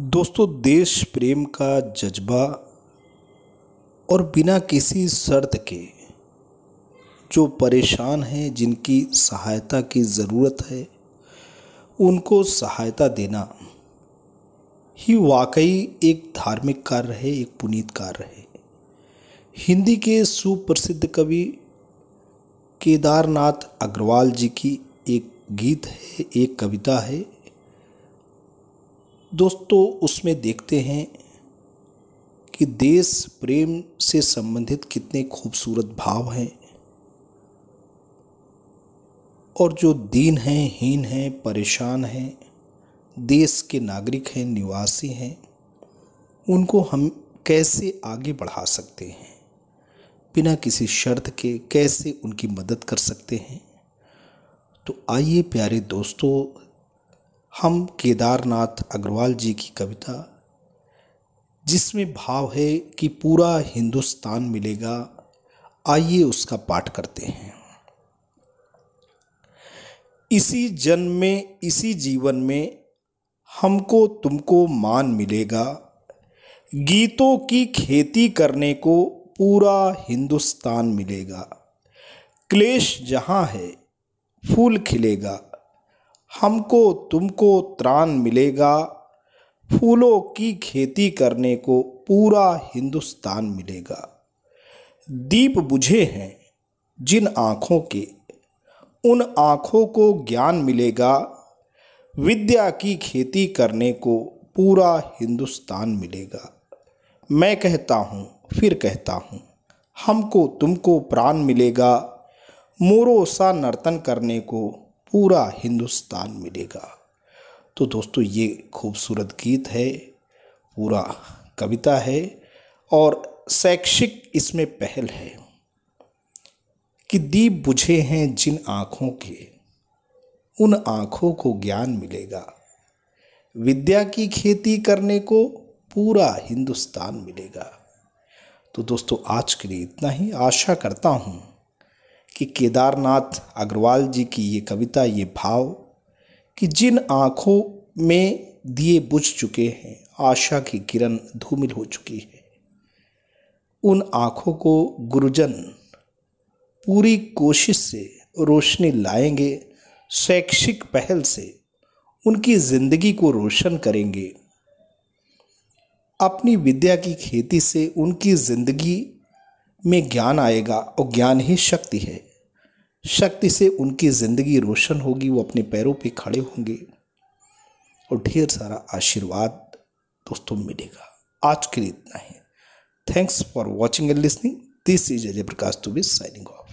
दोस्तों देश प्रेम का जज्बा और बिना किसी शर्त के जो परेशान हैं जिनकी सहायता की ज़रूरत है उनको सहायता देना ही वाकई एक धार्मिक कार्य है एक पुनीत कार्य है हिंदी के सुप्रसिद्ध कवि केदारनाथ अग्रवाल जी की एक गीत है एक कविता है दोस्तों उसमें देखते हैं कि देश प्रेम से संबंधित कितने खूबसूरत भाव हैं और जो दीन हैं हीन हैं परेशान हैं देश के नागरिक हैं निवासी हैं उनको हम कैसे आगे बढ़ा सकते हैं बिना किसी शर्त के कैसे उनकी मदद कर सकते हैं तो आइए प्यारे दोस्तों हम केदारनाथ अग्रवाल जी की कविता जिसमें भाव है कि पूरा हिंदुस्तान मिलेगा आइए उसका पाठ करते हैं इसी जन्म में इसी जीवन में हमको तुमको मान मिलेगा गीतों की खेती करने को पूरा हिंदुस्तान मिलेगा क्लेश जहाँ है फूल खिलेगा हमको तुमको त्राण मिलेगा फूलों की खेती करने को पूरा हिंदुस्तान मिलेगा दीप बुझे हैं जिन आँखों के उन आँखों को ज्ञान मिलेगा विद्या की खेती करने को पूरा हिंदुस्तान मिलेगा मैं कहता हूँ फिर कहता हूँ हमको तुमको प्राण मिलेगा मोरों सा नर्तन करने को पूरा हिंदुस्तान मिलेगा तो दोस्तों ये खूबसूरत गीत है पूरा कविता है और शैक्षिक इसमें पहल है कि दीप बुझे हैं जिन आँखों के उन आँखों को ज्ञान मिलेगा विद्या की खेती करने को पूरा हिंदुस्तान मिलेगा तो दोस्तों आज के लिए इतना ही आशा करता हूँ कि केदारनाथ अग्रवाल जी की ये कविता ये भाव कि जिन आँखों में दिए बुझ चुके हैं आशा की किरण धूमिल हो चुकी है उन आँखों को गुरुजन पूरी कोशिश से रोशनी लाएंगे शैक्षिक पहल से उनकी जिंदगी को रोशन करेंगे अपनी विद्या की खेती से उनकी जिंदगी में ज्ञान आएगा और ज्ञान ही शक्ति है शक्ति से उनकी ज़िंदगी रोशन होगी वो अपने पैरों पे खड़े होंगे और ढेर सारा आशीर्वाद दोस्तों मिलेगा आज के लिए इतना ही thanks for watching and listening this is Ajay Prakash B signing of